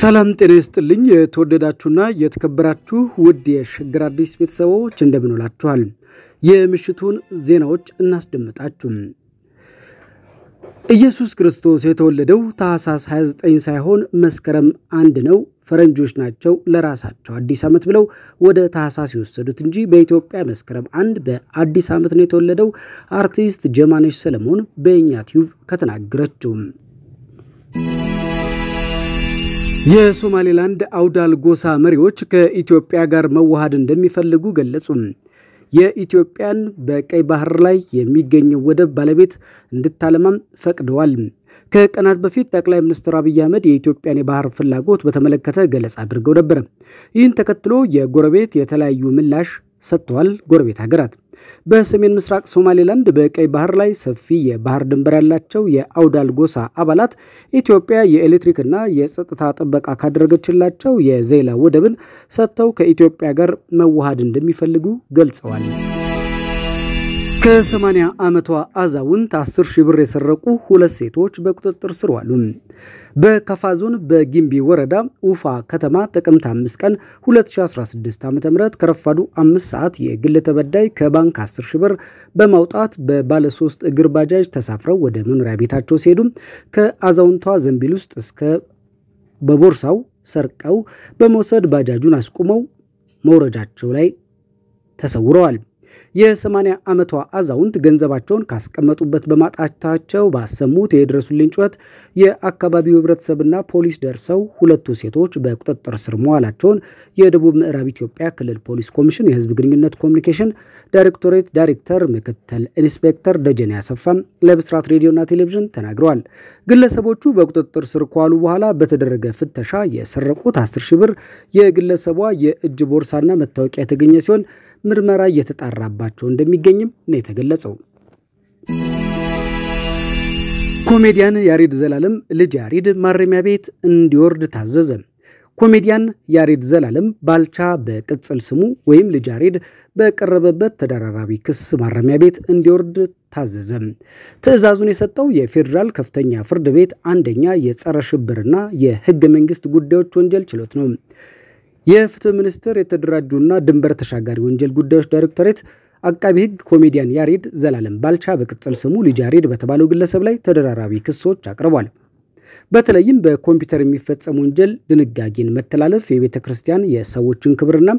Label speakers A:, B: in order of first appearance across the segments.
A: ሰላም ጤና ይስጥልኝ። የተወደዳችሁና የተከበራችሁ ውድ የሸገር አዲስ ቤተሰቦች እንደምን ውላችኋል? የምሽቱን ዜናዎች እናስደምጣችሁ። ኢየሱስ ክርስቶስ የተወለደው ታኅሳስ 29 ሳይሆን መስከረም አንድ ነው። ፈረንጆች ናቸው ለራሳቸው አዲስ ዓመት ብለው ወደ ታሳስ የወሰዱት እንጂ በኢትዮጵያ መስከረም አንድ በአዲስ ዓመት ነው የተወለደው። አርቲስት ጀማነሽ ሰለሞን በእኛ ቲዩብ ከተናገረችው የሶማሌላንድ አውዳል ጎሳ መሪዎች ከኢትዮጵያ ጋር መዋሃድ እንደሚፈልጉ ገለጹ። የኢትዮጵያን በቀይ ባህር ላይ የሚገኘው ወደብ ባለቤት እንድታለማም ፈቅደዋል። ከቀናት በፊት ጠቅላይ ሚኒስትር አብይ አህመድ የኢትዮጵያን የባህር ፍላጎት በተመለከተ ገለጻ አድርገው ነበር። ይህን ተከትሎ የጎረቤት የተለያዩ ምላሽ ሰጥተዋል ጎረቤት ሀገራት በሰሜን ምስራቅ ሶማሌላንድ በቀይ ባህር ላይ ሰፊ የባህር ድንበር ያላቸው የአውዳል ጎሳ አባላት ኢትዮጵያ የኤሌክትሪክና የጸጥታ ጥበቃ ካደረገችላቸው የዜላ ወደብን ሰጥተው ከኢትዮጵያ ጋር መዋሃድ እንደሚፈልጉ ገልጸዋል። ከ80 ዓመቷ አዛውንት 10 ሺህ ብር የሰረቁ ሁለት ሴቶች በቁጥጥር ስር ዋሉ። በካፋ ዞን በጊምቢ ወረዳ ኡፋ ከተማ ጥቅምት 5 ቀን 2016 ዓ ም ከረፋዱ 5 ሰዓት የግል ተበዳይ ከባንክ 10 ሺህ ብር በማውጣት በባለሶስት እግር ባጃጅ ተሳፍረው ወደ መኖሪያ ቤታቸው ሲሄዱ ከአዛውንቷ ዘንቢል ውስጥ እስከ በቦርሳው ሰርቀው በመውሰድ ባጃጁን አስቁመው መውረጃቸው ላይ ተሰውረዋል። የ80 ዓመቷ አዛውንት ገንዘባቸውን ካስቀመጡበት በማጣታቸው ባሰሙት የድረሱልኝ ጩኸት የአካባቢው ህብረተሰብና ፖሊስ ደርሰው ሁለቱ ሴቶች በቁጥጥር ስር መዋላቸውን የደቡብ ምዕራብ ኢትዮጵያ ክልል ፖሊስ ኮሚሽን የህዝብ ግንኙነት ኮሚኒኬሽን ዳይሬክቶሬት ዳይሬክተር ምክትል ኢንስፔክተር ደጀኔ አሰፋም ለብስራት ሬዲዮና ቴሌቪዥን ተናግረዋል። ግለሰቦቹ በቁጥጥር ስር ከዋሉ በኋላ በተደረገ ፍተሻ የሰረቁት 10 ሺህ ብር የግለሰቧ የእጅ ቦርሳና መታወቂያ የተገኘ ሲሆን ምርመራ እየተጣራባቸው እንደሚገኝም ነው የተገለጸው። ኮሜዲያን ያሬድ ዘላለም ልጅ ያሬድ ማረሚያ ቤት እንዲወርድ ታዘዘ። ኮሜዲያን ያሬድ ዘላለም ባልቻ በቅጽል ስሙ ወይም ልጅ ያሬድ በቀረበበት ተደራራቢ ክስ ማረሚያ ቤት እንዲወርድ ታዘዘ። ትዕዛዙን የሰጠው የፌዴራል ከፍተኛ ፍርድ ቤት አንደኛ የጸረ ሽብርና የህገ መንግስት ጉዳዮች ወንጀል ችሎት ነው። የፍትህ ሚኒስቴር የተደራጁና ድንበር ተሻጋሪ ወንጀል ጉዳዮች ዳይሬክቶሬት አቃቢ ህግ ኮሜዲያን ያሬድ ዘላለም ባልቻ በቅጽል ስሙ ልጅ ያሬድ በተባለው ግለሰብ ላይ ተደራራቢ ክሶች አቅርቧል። በተለይም በኮምፒውተር የሚፈጸም ወንጀል ድንጋጌን መተላለፍ፣ የቤተ ክርስቲያን የሰዎችን ክብርና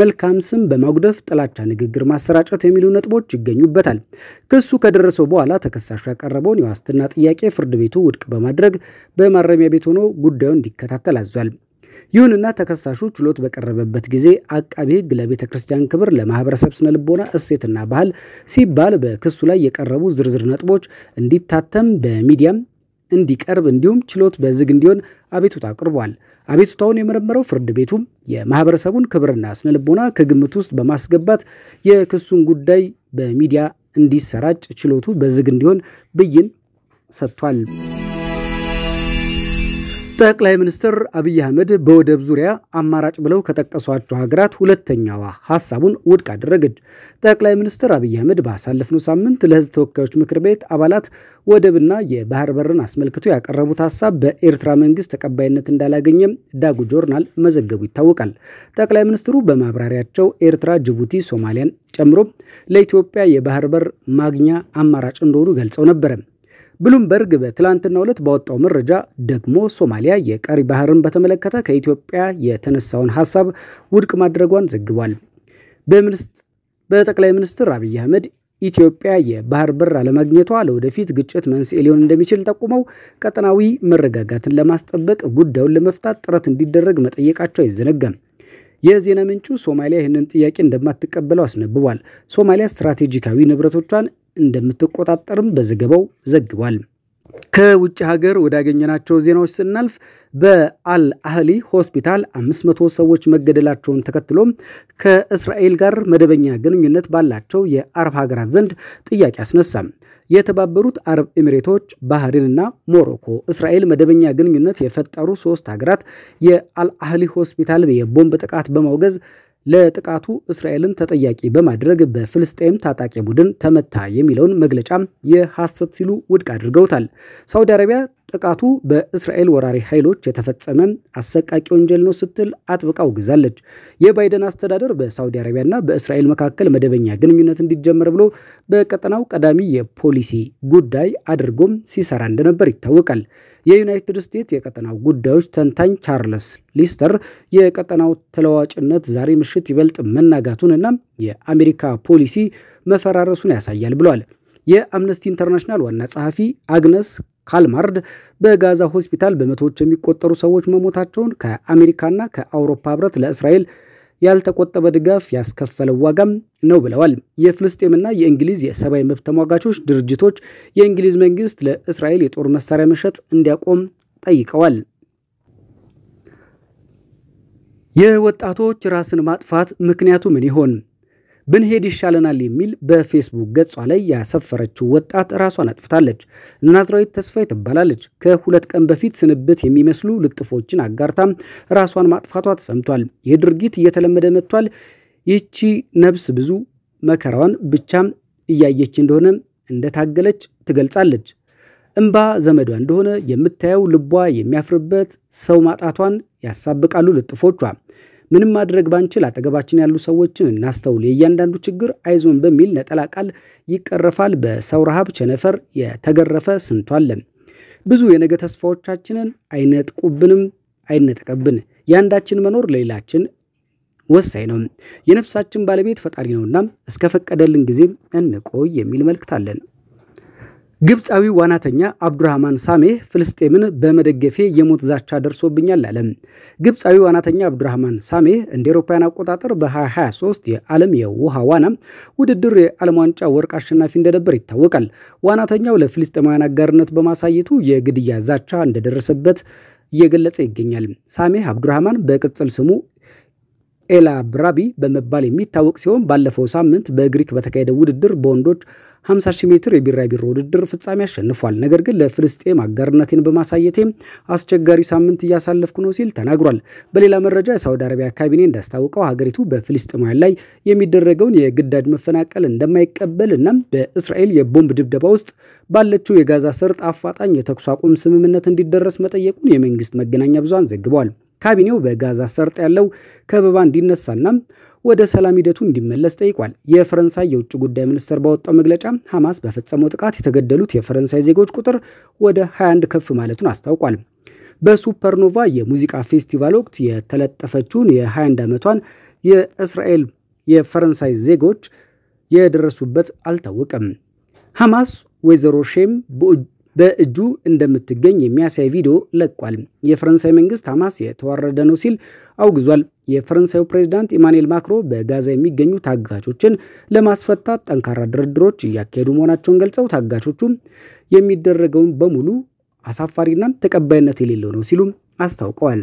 A: መልካም ስም በማጉደፍ ጥላቻ ንግግር ማሰራጨት የሚሉ ነጥቦች ይገኙበታል። ክሱ ከደረሰው በኋላ ተከሳሹ ያቀረበውን የዋስትና ጥያቄ ፍርድ ቤቱ ውድቅ በማድረግ በማረሚያ ቤት ሆኖ ጉዳዩን እንዲከታተል አዟል። ይሁንና ተከሳሹ ችሎት በቀረበበት ጊዜ አቃቤ ሕግ ለቤተ ክርስቲያን ክብር፣ ለማህበረሰብ ስነ ልቦና እሴትና ባህል ሲባል በክሱ ላይ የቀረቡ ዝርዝር ነጥቦች እንዲታተም በሚዲያም እንዲቀርብ እንዲሁም ችሎት በዝግ እንዲሆን አቤቱታ አቅርቧል። አቤቱታውን የመረመረው ፍርድ ቤቱም የማህበረሰቡን ክብርና ስነልቦና ከግምት ውስጥ በማስገባት የክሱን ጉዳይ በሚዲያ እንዲሰራጭ ችሎቱ በዝግ እንዲሆን ብይን ሰጥቷል። ጠቅላይ ሚኒስትር አብይ አህመድ በወደብ ዙሪያ አማራጭ ብለው ከጠቀሷቸው ሀገራት ሁለተኛዋ ሀሳቡን ውድቅ አደረገች። ጠቅላይ ሚኒስትር አብይ አህመድ ባሳለፍነው ሳምንት ለሕዝብ ተወካዮች ምክር ቤት አባላት ወደብና የባህር በርን አስመልክቶ ያቀረቡት ሀሳብ በኤርትራ መንግስት ተቀባይነት እንዳላገኘም ዳጉ ጆርናል መዘገቡ ይታወቃል። ጠቅላይ ሚኒስትሩ በማብራሪያቸው ኤርትራ፣ ጅቡቲ፣ ሶማሊያን ጨምሮ ለኢትዮጵያ የባህር በር ማግኛ አማራጭ እንደሆኑ ገልጸው ነበረ። ብሉምበርግ በትላንትናው ዕለት ባወጣው መረጃ ደግሞ ሶማሊያ የቀሪ ባህርን በተመለከተ ከኢትዮጵያ የተነሳውን ሀሳብ ውድቅ ማድረጓን ዘግቧል። በጠቅላይ ሚኒስትር አብይ አህመድ ኢትዮጵያ የባህር በር አለማግኘቷ ለወደፊት ግጭት መንስኤ ሊሆን እንደሚችል ጠቁመው ቀጠናዊ መረጋጋትን ለማስጠበቅ ጉዳዩን ለመፍታት ጥረት እንዲደረግ መጠየቃቸው አይዘነጋም። የዜና ምንጩ ሶማሊያ ይህንን ጥያቄ እንደማትቀበለው አስነብቧል። ሶማሊያ ስትራቴጂካዊ ንብረቶቿን እንደምትቆጣጠርም በዘገባው ዘግቧል። ከውጭ ሀገር ወዳገኘናቸው ዜናዎች ስናልፍ በአል አህሊ ሆስፒታል 500 ሰዎች መገደላቸውን ተከትሎ ከእስራኤል ጋር መደበኛ ግንኙነት ባላቸው የአረብ ሀገራት ዘንድ ጥያቄ አስነሳም። የተባበሩት አረብ ኤሚሬቶች፣ ባህሬንና ሞሮኮ እስራኤል መደበኛ ግንኙነት የፈጠሩ ሶስት ሀገራት የአልአህሊ ሆስፒታል የቦምብ ጥቃት በማውገዝ ለጥቃቱ እስራኤልን ተጠያቂ በማድረግ በፍልስጤም ታጣቂ ቡድን ተመታ የሚለውን መግለጫ የሐሰት ሲሉ ውድቅ አድርገውታል። ሳውዲ አረቢያ ጥቃቱ በእስራኤል ወራሪ ኃይሎች የተፈጸመ አሰቃቂ ወንጀል ነው ስትል አጥብቃ አውግዛለች። የባይደን አስተዳደር በሳውዲ አረቢያና በእስራኤል መካከል መደበኛ ግንኙነት እንዲጀመር ብሎ በቀጠናው ቀዳሚ የፖሊሲ ጉዳይ አድርጎም ሲሰራ እንደነበር ይታወቃል። የዩናይትድ ስቴትስ የቀጠናው ጉዳዮች ተንታኝ ቻርልስ ሊስተር የቀጠናው ተለዋዋጭነት ዛሬ ምሽት ይበልጥ መናጋቱን እና የአሜሪካ ፖሊሲ መፈራረሱን ያሳያል ብለዋል። የአምነስቲ ኢንተርናሽናል ዋና ጸሐፊ አግነስ ካልማርድ በጋዛ ሆስፒታል በመቶዎች የሚቆጠሩ ሰዎች መሞታቸውን ከአሜሪካና ከአውሮፓ ህብረት ለእስራኤል ያልተቆጠበ ድጋፍ ያስከፈለው ዋጋም ነው ብለዋል። የፍልስጤምና የእንግሊዝ የሰብአዊ መብት ተሟጋቾች ድርጅቶች የእንግሊዝ መንግስት ለእስራኤል የጦር መሳሪያ መሸጥ እንዲያቆም ጠይቀዋል። የወጣቶች ራስን ማጥፋት ምክንያቱ ምን ይሆን? ብንሄድ ይሻለናል የሚል በፌስቡክ ገጿ ላይ ያሰፈረችው ወጣት ራሷን አጥፍታለች። ናዝራዊት ተስፋዬ ትባላለች። ከሁለት ቀን በፊት ስንብት የሚመስሉ ልጥፎችን አጋርታም ራሷን ማጥፋቷ ተሰምቷል። ይህ ድርጊት እየተለመደ መጥቷል። ይቺ ነብስ ብዙ መከራዋን ብቻም እያየች እንደሆነ እንደታገለች ትገልጻለች። እምባ ዘመዷ እንደሆነ የምታየው ልቧ የሚያፍርበት ሰው ማጣቷን ያሳብቃሉ ልጥፎቿ። ምንም ማድረግ ባንችል አጠገባችን ያሉ ሰዎችን እናስተውል። የእያንዳንዱ ችግር አይዞን በሚል ነጠላ ቃል ይቀረፋል። በሰው ረሃብ ቸነፈር የተገረፈ ስንቱ አለ። ብዙ የነገ ተስፋዎቻችንን አይነጥቁብንም፣ አይነጠቀብን። የአንዳችን መኖር ለሌላችን ወሳኝ ነው። የነፍሳችን ባለቤት ፈጣሪ ነውና እስከፈቀደልን ጊዜ እንቆይ የሚል መልእክት አለን። ግብፃዊ ዋናተኛ አብዱራህማን ሳሜህ ፍልስጤምን በመደገፌ የሞት ዛቻ ደርሶብኛል አለ። ግብፃዊ ዋናተኛ አብዱራህማን ሳሜህ እንደ ኤሮፓውያን አቆጣጠር በ2023 የዓለም የውሃ ዋና ውድድር የዓለም ዋንጫ ወርቅ አሸናፊ እንደነበር ይታወቃል። ዋናተኛው ለፍልስጤማውያን አጋርነት በማሳየቱ የግድያ ዛቻ እንደደረሰበት እየገለጸ ይገኛል። ሳሜህ አብዱራህማን በቅጽል ስሙ ኤላ ብራቢ በመባል የሚታወቅ ሲሆን ባለፈው ሳምንት በግሪክ በተካሄደ ውድድር በወንዶች 50 ሺህ ሜትር የቢራቢሮ ውድድር ፍጻሜ አሸንፏል። ነገር ግን ለፍልስጤም አጋርነቴን በማሳየቴ አስቸጋሪ ሳምንት እያሳለፍኩ ነው ሲል ተናግሯል። በሌላ መረጃ የሳውዲ አረቢያ ካቢኔ እንዳስታወቀው ሀገሪቱ በፍልስጤማውያን ላይ የሚደረገውን የግዳጅ መፈናቀል እንደማይቀበል እናም በእስራኤል የቦምብ ድብደባ ውስጥ ባለችው የጋዛ ሰርጥ አፋጣኝ የተኩስ አቁም ስምምነት እንዲደረስ መጠየቁን የመንግስት መገናኛ ብዙሃን ዘግበዋል። ካቢኔው በጋዛ ሰርጥ ያለው ከበባ እንዲነሳና ወደ ሰላም ሂደቱ እንዲመለስ ጠይቋል። የፈረንሳይ የውጭ ጉዳይ ሚኒስቴር ባወጣው መግለጫ ሐማስ በፈጸመው ጥቃት የተገደሉት የፈረንሳይ ዜጎች ቁጥር ወደ 21 ከፍ ማለቱን አስታውቋል። በሱፐርኖቫ የሙዚቃ ፌስቲቫል ወቅት የተለጠፈችውን የ21 ዓመቷን የእስራኤል የፈረንሳይ ዜጎች የደረሱበት አልታወቀም። ሐማስ ወይዘሮ ሼም በእጁ እንደምትገኝ የሚያሳይ ቪዲዮ ለቋል። የፈረንሳይ መንግስት ሐማስ የተዋረደ ነው ሲል አውግዟል። የፈረንሳዩ ፕሬዚዳንት ኢማኑኤል ማክሮ በጋዛ የሚገኙ ታጋቾችን ለማስፈታት ጠንካራ ድርድሮች እያካሄዱ መሆናቸውን ገልጸው ታጋቾቹ የሚደረገውን በሙሉ አሳፋሪና ተቀባይነት የሌለው ነው ሲሉም አስታውቀዋል።